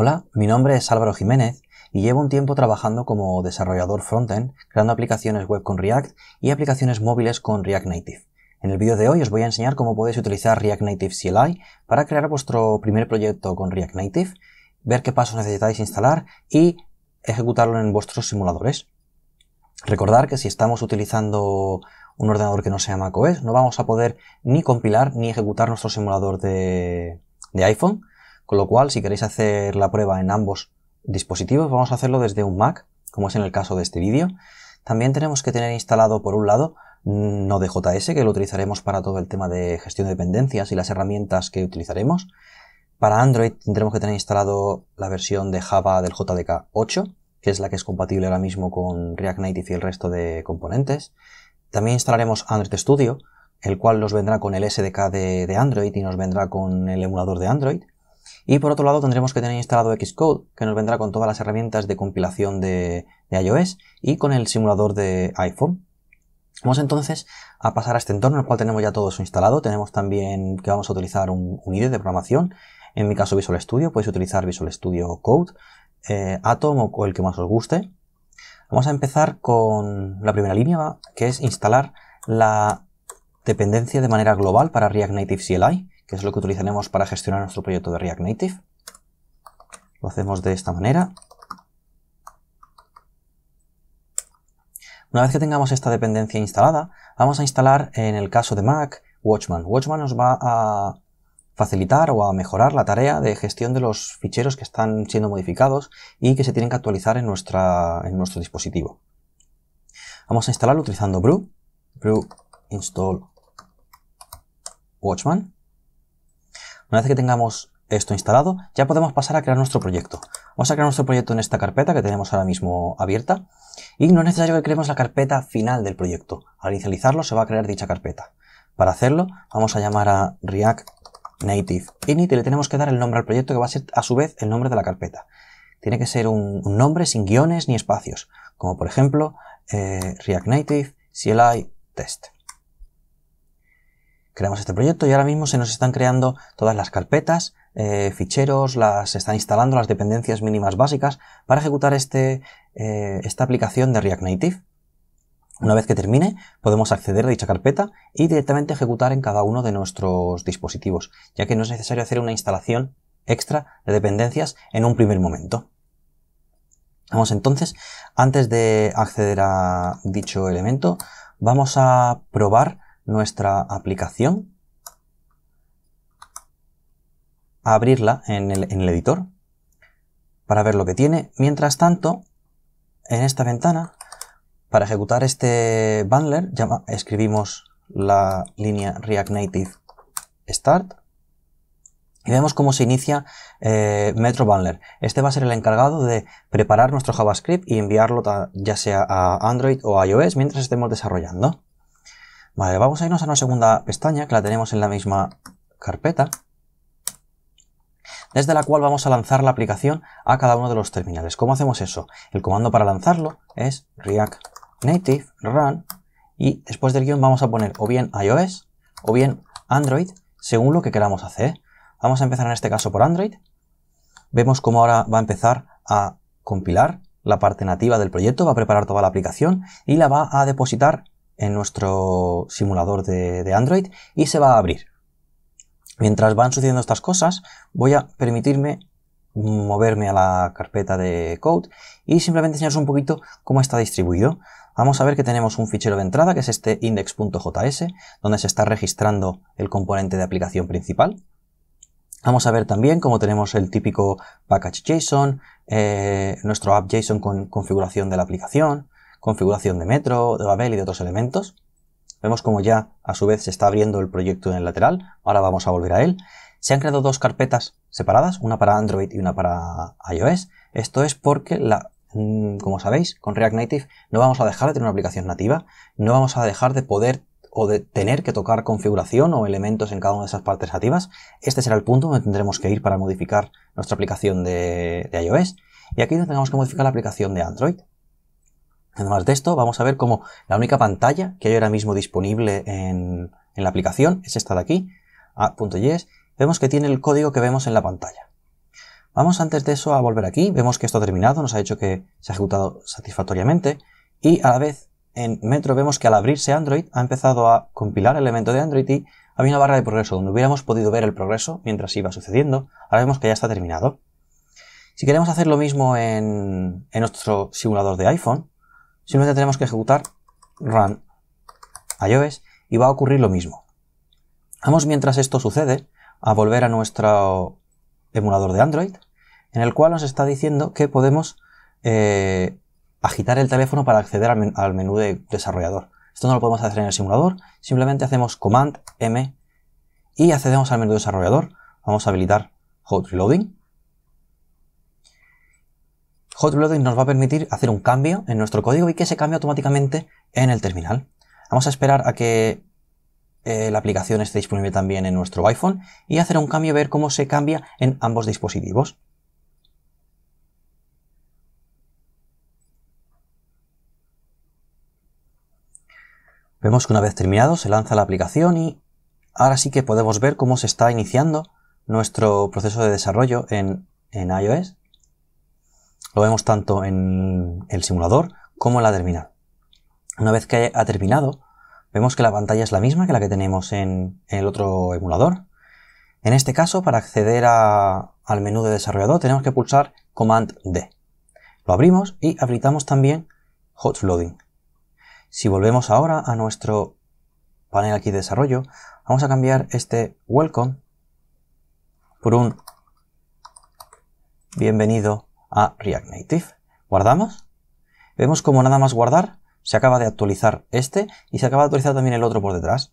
Hola, mi nombre es Álvaro Jiménez y llevo un tiempo trabajando como desarrollador frontend, creando aplicaciones web con React y aplicaciones móviles con React Native. En el vídeo de hoy os voy a enseñar cómo podéis utilizar React Native CLI para crear vuestro primer proyecto con React Native, ver qué pasos necesitáis instalar y ejecutarlo en vuestros simuladores. Recordar que si estamos utilizando un ordenador que no sea macOS, no vamos a poder ni compilar ni ejecutar nuestro simulador de, de iPhone, con lo cual, si queréis hacer la prueba en ambos dispositivos, vamos a hacerlo desde un Mac, como es en el caso de este vídeo. También tenemos que tener instalado, por un lado, Node.js, que lo utilizaremos para todo el tema de gestión de dependencias y las herramientas que utilizaremos. Para Android tendremos que tener instalado la versión de Java del JDK 8, que es la que es compatible ahora mismo con React Native y el resto de componentes. También instalaremos Android Studio, el cual nos vendrá con el SDK de, de Android y nos vendrá con el emulador de Android. Y por otro lado tendremos que tener instalado Xcode, que nos vendrá con todas las herramientas de compilación de, iOS y con el simulador de iPhone. Vamos entonces a pasar a este entorno, en el cual tenemos ya todo eso instalado. Tenemos también que vamos a utilizar un, IDE de programación. En mi caso Visual Studio, podéis utilizar Visual Studio Code, eh, Atom o el que más os guste. Vamos a empezar con la primera línea, que es instalar la dependencia de manera global para React Native CLI que es lo que utilizaremos para gestionar nuestro proyecto de React Native. Lo hacemos de esta manera. Una vez que tengamos esta dependencia instalada, vamos a instalar, en el caso de Mac, Watchman. Watchman nos va a facilitar o a mejorar la tarea de gestión de los ficheros que están siendo modificados y que se tienen que actualizar en, nuestro dispositivo. Vamos a instalarlo utilizando brew, brew install watchman. Una vez que tengamos esto instalado, ya podemos pasar a crear nuestro proyecto. Vamos a crear nuestro proyecto en esta carpeta que tenemos ahora mismo abierta. Y no es necesario que creemos la carpeta final del proyecto. Al inicializarlo se va a crear dicha carpeta. Para hacerlo, vamos a llamar a React Native Init y le tenemos que dar el nombre al proyecto que va a ser a su vez el nombre de la carpeta. Tiene que ser un, nombre sin guiones ni espacios, como por ejemplo eh, React Native CLI Test creamos este proyecto y ahora mismo se nos están creando todas las carpetas, eh, ficheros, las se están instalando las dependencias mínimas básicas para ejecutar este, eh, esta aplicación de React Native. Una vez que termine, podemos acceder a dicha carpeta y directamente ejecutar en cada uno de nuestros dispositivos, ya que no es necesario hacer una instalación extra de dependencias en un primer momento. Vamos entonces, antes de acceder a dicho elemento, vamos a probar nuestra aplicación, abrirla en el, editor para ver lo que tiene. Mientras tanto, en esta ventana, para ejecutar este bundler, escribimos la línea React Native Start y vemos cómo se inicia eh, Metro Bundler. Este va a ser el encargado de preparar nuestro JavaScript y enviarlo ya sea a Android o a iOS mientras estemos desarrollando. Vale, vamos a irnos a una segunda pestaña que la tenemos en la misma carpeta, desde la cual vamos a lanzar la aplicación a cada uno de los terminales. ¿Cómo hacemos eso? El comando para lanzarlo es React Native Run y después del guión vamos a poner o bien iOS o bien Android según lo que queramos hacer. Vamos a empezar en este caso por Android. Vemos cómo ahora va a empezar a compilar la parte nativa del proyecto, va a preparar toda la aplicación y la va a depositar en nuestro simulador de, Android y se va a abrir. Mientras van sucediendo estas cosas, voy a permitirme moverme a la carpeta de code y simplemente enseñaros un poquito cómo está distribuido. Vamos a ver que tenemos un fichero de entrada, que es este index.js, donde se está registrando el componente de aplicación principal. Vamos a ver también cómo tenemos el típico package.json, eh, nuestro app.json con configuración de la aplicación, configuración de metro, de Babel y de otros elementos. Vemos como ya a su vez se está abriendo el proyecto en el lateral, ahora vamos a volver a él. Se han creado dos carpetas separadas, una para Android y una para iOS. Esto es porque, mm, como sabéis, con React Native no vamos a dejar de tener una aplicación nativa, no vamos a dejar de poder o de tener que tocar configuración o elementos en cada una de esas partes nativas. Este será el punto donde tendremos que ir para modificar nuestra aplicación de, de iOS. Y aquí tendremos que modificar la aplicación de Android. Además de esto, vamos a ver cómo la única pantalla que hay ahora mismo disponible en, la aplicación es esta de aquí, app.js. Vemos que tiene el código que vemos en la pantalla. Vamos antes de eso a volver aquí, vemos que esto ha terminado, nos ha hecho que se ha ejecutado satisfactoriamente y a la vez en Metro vemos que al abrirse Android ha empezado a compilar el elemento de Android y había una barra de progreso donde hubiéramos podido ver el progreso mientras iba sucediendo. Ahora vemos que ya está terminado. Si queremos hacer lo mismo en nuestro simulador de iPhone, Simplemente tenemos que ejecutar run iOS y va a ocurrir lo mismo. Vamos mientras esto sucede a volver a nuestro emulador de Android, en el cual nos está diciendo que podemos eh, agitar el teléfono para acceder al, menú de desarrollador. Esto no lo podemos hacer en el simulador, simplemente hacemos Command M y accedemos al menú de desarrollador. Vamos a habilitar Hot Reloading Hotloading nos va a permitir hacer un cambio en nuestro código y que se cambie automáticamente en el terminal. Vamos a esperar a que eh, la aplicación esté disponible también en nuestro iPhone y hacer un cambio, ver cómo se cambia en ambos dispositivos. Vemos que una vez terminado se lanza la aplicación y ahora sí que podemos ver cómo se está iniciando nuestro proceso de desarrollo en iOS. Lo vemos tanto en el simulador como en la terminal. Una vez que ha terminado, vemos que la pantalla es la misma que la que tenemos en, el otro emulador. En este caso, para acceder al menú de desarrollador, tenemos que pulsar Command-D. Lo abrimos y habilitamos también Hot Loading. Si volvemos ahora a nuestro panel aquí de desarrollo, vamos a cambiar este Welcome por un Bienvenido a React Native. Guardamos. Vemos como nada más guardar se acaba de actualizar este y se acaba de actualizar también el otro por detrás.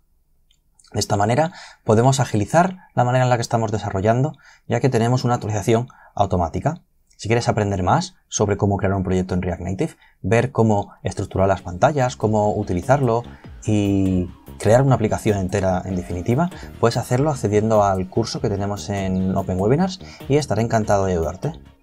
De esta manera podemos agilizar la manera en la que estamos desarrollando ya que tenemos una actualización automática. Si quieres aprender más sobre cómo crear un proyecto en React Native, ver cómo estructurar las pantallas, cómo utilizarlo y crear una aplicación entera en definitiva, puedes hacerlo accediendo al curso que tenemos en Open Webinars y estaré encantado de ayudarte.